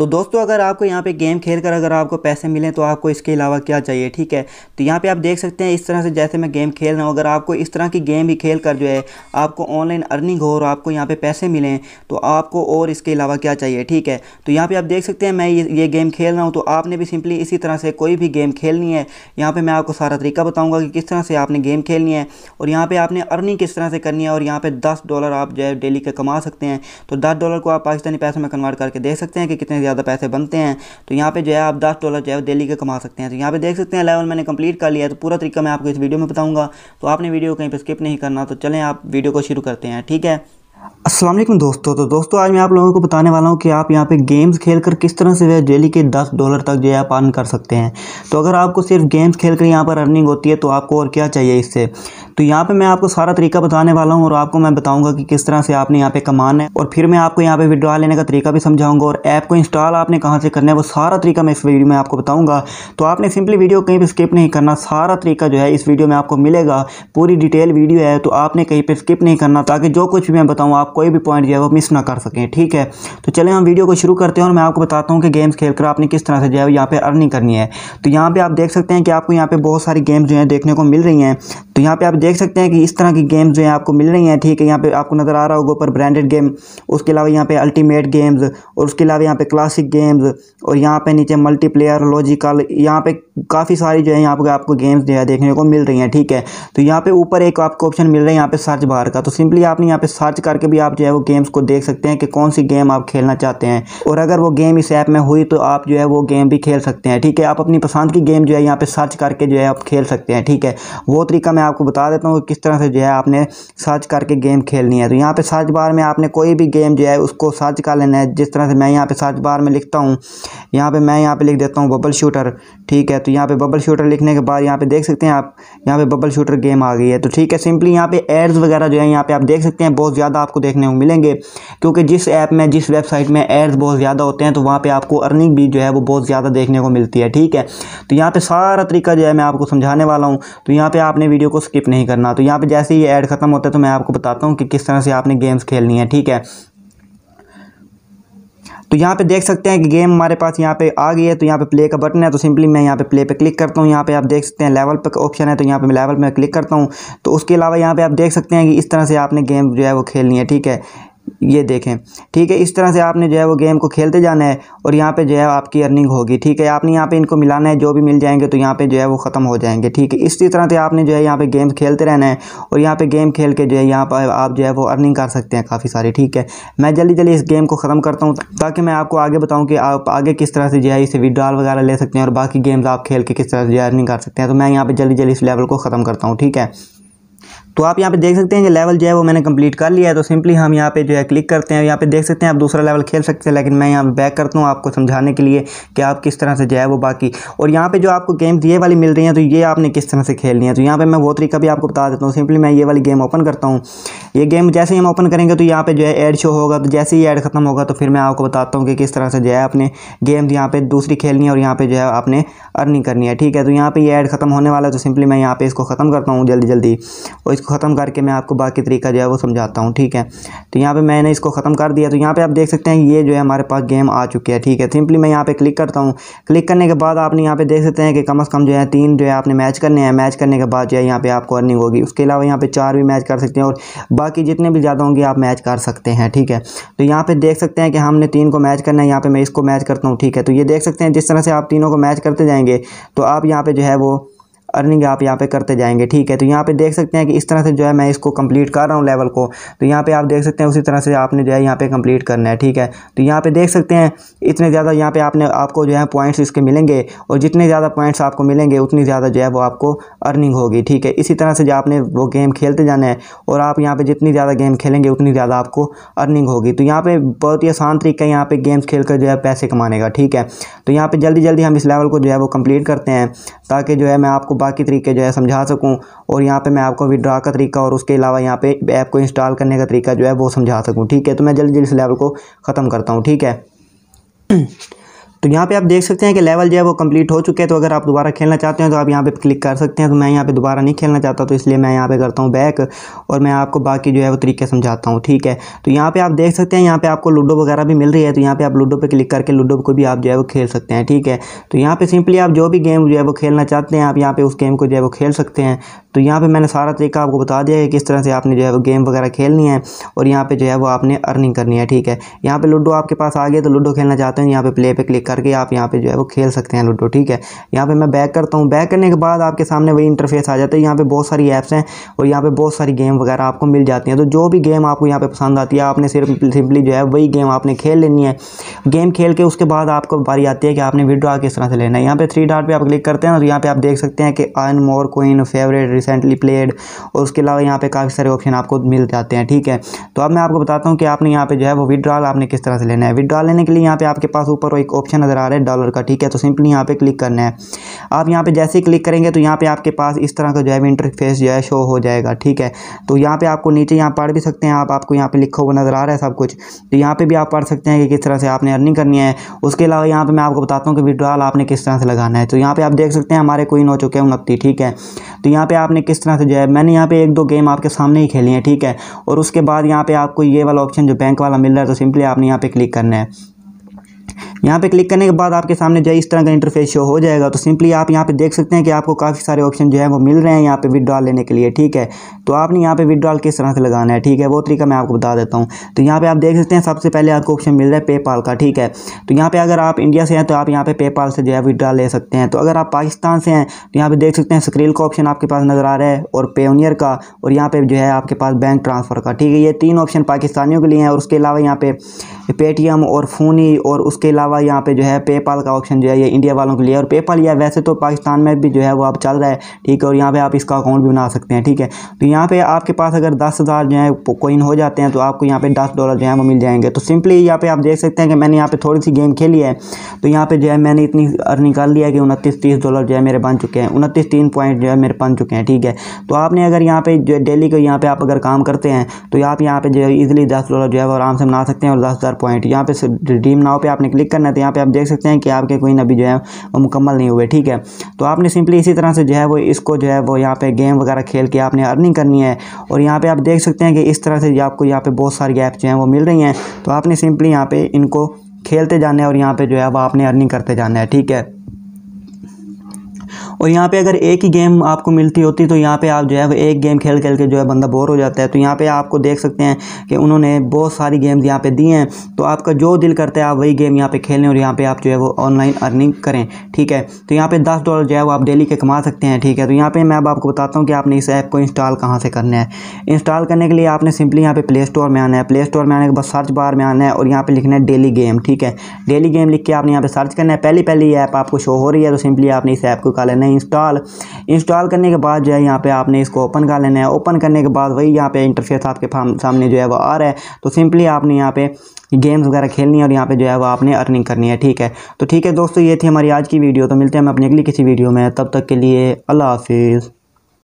तो दोस्तों अगर आपको यहाँ पे गेम खेल कर अगर आपको पैसे मिलें तो आपको इसके अलावा क्या चाहिए ठीक है तो यहाँ पे आप देख सकते हैं इस तरह से जैसे मैं गेम खेल रहा हूँ अगर आपको इस तरह की गेम भी खेल कर जो है आपको ऑनलाइन अर्निंग हो और आपको यहाँ पर पैसे मिलें तो आपको और इसके अलावा क्या चाहिए ठीक है तो यहाँ पर आप देख सकते हैं मैं ये, गेम खेल रहा हूँ तो आपने भी सिंपली इसी तरह से कोई भी गेम खेलनी है यहाँ पर मैं आपको सारा तरीका बताऊँगा कि किस तरह से आपने गेम खेलनी है और यहाँ पर आपने अर्निंग किस तरह से करनी है और यहाँ पर दस डॉलर आप जो है डेली का कमा सकते हैं तो दस डॉलर को आप पाकिस्तानी पैसों में कन्वर्ट करके देख सकते हैं कि कितने ज़्यादा पैसे बनते हैं तो यहाँ पे जो है आप दस डॉलर जो है डेली के कमा सकते हैं तो यहाँ पे देख सकते हैं लेवल मैंने कंप्लीट कर लिया है तो पूरा तरीका मैं आपको इस वीडियो में बताऊँगा तो आपने वीडियो कहीं पर स्किप नहीं करना तो चलें आप वीडियो को शुरू करते हैं ठीक है असलम दोस्तों तो दोस्तों आज मैं आप लोगों को बताने वाला हूँ कि आप यहाँ पे गेम्स खेल कर किस तरह से डेली के 10 डॉलर तक जो है आप अर्न कर सकते हैं तो अगर आपको सिर्फ गेम्स खेल कर यहाँ पर अर्निंग होती है तो आपको और क्या चाहिए इससे तो यहाँ पे मैं आपको सारा तरीका बताने वाला हूँ और आपको मैं बताऊँगा कि किस तरह से आपने यहाँ पे कमाना है और फिर मैं आपको यहाँ पर विड्रॉ लेने का तरीका भी समझाऊँगा और ऐप को इंस्टॉल आपने कहाँ से करना है वो सारा तरीका मैं इस वीडियो में आपको बताऊँगा तो आपने सिंपली वीडियो कहीं पर स्किप नहीं करना सारा तरीका जो है इस वीडियो में आपको मिलेगा पूरी डिटेल वीडियो है तो आपने कहीं पर स्किप नहीं करना ताकि जो कुछ भी मैं बताऊँ हूँ आप कोई भी पॉइंट जो है वो मिस ना कर सकें ठीक है तो चलें हम वीडियो को शुरू करते हैं और मैं आपको बताता हूँ कि गेम्स खेल कर आपने किस तरह से जो है यहाँ पर अर्निंग करनी है तो यहाँ पर आप देख सकते हैं कि आपको यहाँ पर बहुत सारी गेम्स जो है देखने को मिल रही हैं तो यहाँ पर आप देख सकते हैं कि इस तरह की गेम्स जो है आपको मिल रही हैं ठीक है यहाँ पर आपको नज़र आ रहा होगा ऊपर ब्रांडेड गेम उसके अलावा यहाँ पर अल्टीमेट गेम्स और उसके अलावा यहाँ पर क्लासिक गेम्स और यहाँ पर नीचे मल्टीप्लेयर लॉजिकल यहाँ पर काफ़ी सारी जो है यहाँ पर आपको गेम्स जो है देखने को मिल रही हैं ठीक है तो यहाँ पे ऊपर एक आपको ऑप्शन मिल रहा है यहाँ पे सर्च बार का तो सिंपली आपने यहाँ पे सर्च करके भी आप जो है वो गेम्स को देख सकते हैं कि कौन सी गेम आप खेलना चाहते हैं और अगर वो गेम इस ऐप में हुई तो आप जो है वो गेम भी खेल सकते हैं ठीक है आप अपनी पसंद की गेम जो है यहाँ पर सर्च करके जो है आप खेल सकते हैं ठीक है वो तरीका मैं आपको बता देता हूँ किस तरह से जो है आपने सर्च करके गेम खेलनी है तो यहाँ पर सर्च बार में आपने कोई भी गेम जो है उसको सर्च कर लेना है जिस तरह से मैं यहाँ पर सर्च बार में लिखता हूँ यहाँ पर मैं यहाँ पर लिख देता हूँ बबल शूटर ठीक है तो यहाँ पे बबल शूटर लिखने के बाद यहाँ पे देख सकते हैं आप यहाँ पे बबल शूटर गेम आ गई है तो ठीक है सिंपली यहाँ पे एड्स वगैरह जो है यहाँ पे आप देख सकते हैं बहुत ज़्यादा आपको देखने को मिलेंगे क्योंकि जिस ऐप में जिस वेबसाइट में एड्स बहुत ज़्यादा होते हैं तो वहाँ पर आपको अर्निंग भी जो है वो बहुत ज़्यादा देखने को मिलती है ठीक है तो यहाँ पर सारा तरीका जो है मैं आपको समझाने वाला हूँ तो यहाँ पर आपने वीडियो को स्किप नहीं करना तो यहाँ पर जैसे ही ऐड खत्म होता है तो मैं आपको बताता हूँ कि किस तरह से आपने गेम्स खेलनी है ठीक है तो यहाँ पे देख सकते हैं कि गेम हमारे पास यहाँ पे आ गई है तो यहाँ पे प्ले का बटन है तो सिंपली मैं यहाँ पे प्ले पे क्लिक करता हूँ यहाँ पे आप देख सकते हैं लेवल पर ऑप्शन है तो यहाँ पे मैं लेवल पर क्लिक करता हूँ तो उसके अलावा यहाँ पे आप देख सकते हैं कि इस तरह से आपने गेम जो है वो खेलनी है ठीक है ये देखें ठीक है इस तरह से आपने जो है वो गेम को खेलते जाना है और यहाँ पे जो है आपकी अर्निंग होगी ठीक है आपने यहाँ पे इनको मिलाना है जो भी मिल जाएंगे तो यहाँ पे जो है वो ख़त्म हो जाएंगे ठीक है इसी तरह से आपने जो है यहाँ पे गेम खेलते रहना है और यहाँ पे गेम खेल के जो है यहाँ पर आप जो है वो अर्निंग कर सकते हैं काफ़ी सारी ठीक है मैं जल्दी जल्दी इस गेम को ख़त्म करता हूँ ताकि मैं आपको आगे बताऊँ कि आप आगे किस तरह से जो है इसे विड्रॉल वगैरह ले सकते हैं और बाकी गेम्स आप खेल के किस तरह से जो है अर्निंग कर सकते हैं तो मैं यहाँ पर जल्दी जल्दी इस लेवल को ख़त्म करता हूँ ठीक है तो आप यहाँ पे देख सकते हैं कि लेवल जो है वो मैंने कंप्लीट कर लिया है तो सिंपली हम यहाँ पे जो है क्लिक करते हैं यहाँ पे देख सकते हैं आप दूसरा लेवल खेल सकते हैं लेकिन मैं यहाँ बैक करता हूँ आपको समझाने के लिए कि आप किस तरह से जो है वो बाकी और यहाँ पे जो आपको गेम्स ये वाली मिल रही हैं तो ये आपने किस तरह से खेलनी है तो यहाँ पर मैं वो तरीका भी आपको बता देता हूँ सिंपली मैं ये वाली गेम ओपन करता हूँ ये गेम जैसे ही हम ओपन करेंगे तो यहाँ पे जो है ऐड शो होगा तो जैसे ही ऐड खत्म होगा तो फिर मैं आपको बताता हूँ कि किस तरह से जो है अपने गेम यहाँ पे दूसरी खेलनी है और यहाँ पे जो है आपने अर्निंग करनी है ठीक है तो यहाँ पे ये ऐड खत्म होने वाला है तो सिंपली मैं यहाँ पे इसको ख़त्म करता हूँ जल्दी जल्दी और इसको ख़त्म करके मैं आपको बाकी तरीका जो है वो समझाता हूँ ठीक है तो यहाँ पर मैंने इसको ख़त्म कर दिया तो यहाँ पर आप देख सकते हैं ये जो है हमारे पास गेम आ चुकी है ठीक है सिंपली मैं यहाँ पर क्लिक करता हूँ क्लिक करने के बाद आपने यहाँ पर देख सकते हैं कि कम अज़ कम जो है तीन जो है आपने मैच करने हैं मैच करने के बाद जो है यहाँ पर आपको अर्निंग होगी उसके अलावा यहाँ पर चार भी मैच कर सकते हैं और बाकी जितने भी ज़्यादा होंगे आप मैच कर सकते हैं ठीक है तो यहाँ पे देख सकते हैं कि हमने तीन को मैच करना है यहाँ पे मैं इसको मैच करता हूँ ठीक है तो ये देख सकते हैं जिस तरह से आप तीनों को मैच करते जाएंगे तो आप यहाँ पे जो है वो अर्निंग आप यहाँ पे करते जाएंगे ठीक है तो यहाँ पे देख सकते हैं कि इस तरह से जो है मैं इसको कंप्लीट कर रहा हूँ लेवल को तो यहाँ पे आप देख सकते हैं उसी तरह से आपने जो है यहाँ पे कंप्लीट करना है ठीक है तो यहाँ पे देख सकते हैं इतने ज़्यादा यहाँ पे आपने आपको जो है पॉइंट्स इसके मिलेंगे और जितने ज़्यादा पॉइंट्स आपको मिलेंगे उतनी ज़्यादा जो है वो आपको अर्निंग होगी ठीक है इसी तरह से जो आपने वो गेम खेलते जाना है और आप यहाँ पर जितनी ज़्यादा गेम खेलेंगे उतनी ज़्यादा आपको अर्निंग होगी तो यहाँ पर बहुत ही आसान तरीका है यहाँ पर गेम्स खेल जो है पैसे कमाने का ठीक है तो यहाँ पर जल्दी जल्दी हम इस लेवल को जो है वो कम्प्लीट करते हैं ताकि जो है मैं आपको बाकी तरीके जो है समझा सकूँ और यहाँ पर मैं आपको विड्रा का तरीका और उसके अलावा यहाँ पे ऐप को इंस्टॉल करने का तरीका जो है वो समझा सकूँ ठीक है तो मैं जल्दी जल्दी इस लेवल को ख़त्म करता हूँ ठीक है तो यहाँ पे आप देख सकते हैं कि लेवल जो है वो कंप्लीट हो चुके हैं तो अगर आप दोबारा खेलना चाहते हैं तो आप यहाँ पे क्लिक कर सकते हैं तो मैं यहाँ पे दोबारा नहीं खेलना चाहता तो इसलिए मैं यहाँ पे करता हूँ बैक और मैं आपको बाकी जो है वो तरीके समझाता हूँ ठीक है तो यहाँ पे आप देख सकते हैं यहाँ पे आपको लूडो वगैरह भी मिल रही है तो यहाँ पे आप लूडो पर क्लिक करके लूडो को भी आप जो है वो खेल सकते हैं ठीक है तो यहाँ पर सिंपली आप जो भी गेम जो है वो खेलना चाहते हैं आप यहाँ पर उस गेम को जो है वो खेल सकते हैं तो यहाँ पे मैंने सारा तरीका आपको बता दिया है किस तरह से आपने जो है वो गेम वगैरह खेलनी है और यहाँ पे जो है वो आपने अर्निंग करनी है ठीक है यहाँ पे लूडो आपके पास आ गया तो लूडो खेलना चाहते हैं यहाँ पे प्ले पे क्लिक करके आप यहाँ पे जो है वो खेल सकते हैं लूडो ठीक है यहाँ पे मैं बैक करता हूँ बैक करने के बाद आपके सामने वही इंटरफेस आ जाता है यहाँ पर बहुत सारी ऐप्स हैं और यहाँ पर बहुत सारी गेम वगैरह आपको मिल जाती हैं तो जो भी गेम आपको यहाँ पे पसंद आती है आपने सिर्फ सिंपली जो है वही गेम आपने खेल लेनी है गेम खेल के उसके बाद आपको बारी आती है कि आपने विड्रॉ किस तरह से लेना है यहाँ पर थ्री डॉट पर आप क्लिक करते हैं और यहाँ पे आप देख सकते हैं कि आयन मोर कोइन फेवरेट रिसेंटली प्लेड और उसके अलावा यहाँ पे काफ़ी सारे ऑप्शन आपको मिल जाते हैं ठीक है तो अब मैं आपको बताता हूँ कि आपने यहाँ पे जो है वो विड्रॉल आपने किस तरह से लेना है विड्रॉल लेने के लिए यहाँ पे आपके पास ऊपर एक ऑप्शन नज़र आ रहा है डॉलर का ठीक है तो सिंपली यहाँ पे क्लिक करना है आप यहाँ पे जैसे ही क्लिक करेंगे तो यहाँ पे आपके पास इस तरह का जो है इंटरफेस जो है शो हो जाएगा ठीक है तो यहाँ पे आपको नीचे यहाँ पढ़ भी सकते हैं आप आपको यहाँ पे लिखा हुआ नज़र आ रहा है सब कुछ तो यहाँ पे भी आप पढ़ सकते हैं कि किस तरह से आपने अर्निंग करनी है उसके अलावा यहाँ पे मैं आपको बताता हूँ कि विड्रॉल आपने किस तरह से लगाना है तो यहाँ पे आप देख सकते हैं हमारे कोई हो चुके हैं उनती ठीक है तो यहाँ पे आप आपने किस तरह से जो है मैंने यहाँ पे एक दो गेम आपके सामने ही खेली है ठीक है और उसके बाद यहाँ पे आपको ये वाला ऑप्शन जो बैंक वाला मिल रहा है तो सिंपली आपने यहाँ पे क्लिक करना है यहाँ पे क्लिक करने के बाद आपके सामने जो इस तरह का इंटरफेस शो हो जाएगा तो सिंपली आप यहाँ पे देख सकते हैं कि आपको काफ़ी सारे ऑप्शन जो है वो मिल रहे हैं यहाँ पे विड्रॉल लेने के लिए ठीक है तो आपने यहाँ पे विड्रॉल किस तरह से लगाना है ठीक है वो तरीका मैं आपको बता देता हूँ तो यहाँ पर आप देख सकते हैं सबसे पहले आपको ऑप्शन मिल रहा है पेपाल का ठीक है तो यहाँ पर अगर आप इंडिया से हैं तो आप यहाँ पे पेपाल से जो है विड्रॉल ले सकते हैं तो अगर आप पाकिस्तान से हैं तो यहाँ पर देख सकते हैं स्क्रील का ऑप्शन आपके पास नज़र आ रहा है और पेनियर का और यहाँ पर जो है आपके पास बैंक ट्रांसफ़र का ठीक है ये तीन ऑप्शन पाकिस्तानियों के लिए हैं और उसके अलावा यहाँ पे पेटीएम और फोनी और उस उसके अलावा यहाँ पे जो है पेपाल का ऑप्शन जो है ये इंडिया वालों के लिए और पेपाल या वैसे तो पाकिस्तान में भी जो है वो अब चल रहा है ठीक है और यहाँ पर आप इसका अकाउंट भी बना सकते हैं ठीक है तो यहाँ पर आपके पास अगर दस हज़ार जो है कोइन हो जाते हैं तो आपको यहाँ पे दस डॉलर जो है वो मिल जाएंगे तो सिंपली यहाँ पर आप देख सकते हैं कि मैंने यहाँ पर थोड़ी सी गेम खेली है तो यहाँ पर जो है मैंने इतनी अर्निंग कर लिया कि उनतीस तीस डॉलर जो है मेरे बन चुके हैं उनतीस तीन पॉइंट जो है मेरे बन चुके हैं ठीक है तो आपने अगर यहाँ पे जो डेली को यहाँ पे आप अगर काम करते हैं तो आप यहाँ पे जो है ईजिली दस डॉलर जो है वो आराम से बना सकते हैं और दस हज़ार पॉइंट यहाँ पे ड्रीम नाव पर आप आपने क्लिक करना है तो यहाँ पर आप देख सकते हैं कि आपके कोइन अभी जो है वो मुकम्मल नहीं हुए ठीक है तो आपने सिंपली इसी तरह से जो है वो इसको जो है वो यहाँ पर गेम वगैरह खेल के आपने अर्निंग करनी है और यहाँ पर आप देख सकते हैं कि इस तरह से आपको यहाँ पर बहुत सारी ऐप जो हैं वो मिल रही हैं तो आपने सिंपली यहाँ पर इनको खेलते जाना है और यहाँ पे जो है वो आपने अर्निंग करते जाना है ठीक है और यहाँ पे अगर एक ही गेम आपको मिलती होती तो यहाँ पे आप जो है वो एक गेम खेल खेल के जो है बंदा बोर हो जाता है तो यहाँ पे आपको देख सकते हैं कि उन्होंने बहुत सारी गेम्स यहाँ पे दी हैं तो आपका जो दिल करता है आप वही गेम यहाँ पे खेलें और यहाँ पे आप जो है वो ऑनलाइन अर्निंग करें ठीक है तो यहाँ पे दस डॉलर जो है वो आप डेली के कमा सकते हैं ठीक है तो यहाँ पर मैं अब आपको बताता हूँ कि आपने इस ऐप को इंस्टॉल कहाँ से करना है इंस्टॉल करने के लिए आपने सिंपली यहाँ पे प्ले स्टोर में आना है प्ले स्टोर में आने के बाद सर्च बार में आना है और यहाँ पर लिखना है डेली गेम ठीक है डेली गेम लिख के आपने यहाँ पर सर्च करना है पहली पहली ऐप आपको शो हो रही है तो सिंपली आपने इस ऐप को कहा लेना है इंस्टॉल इंस्टॉल करने के बाद जो है यहाँ पे आपने इसको ओपन कर लेना है ओपन करने के बाद वही यहाँ पे इंटरफेस आपके सामने जो है वो आ रहा है तो सिंपली आपने यहाँ पे गेम्स वगैरह खेलनी है और यहाँ पे जो है वो आपने अर्निंग करनी है ठीक है तो ठीक है दोस्तों ये थी हमारी आज की वीडियो तो मिलते हैं हम अपनी अगली किसी वीडियो में तब तक के लिए अल्लाह हाफिज़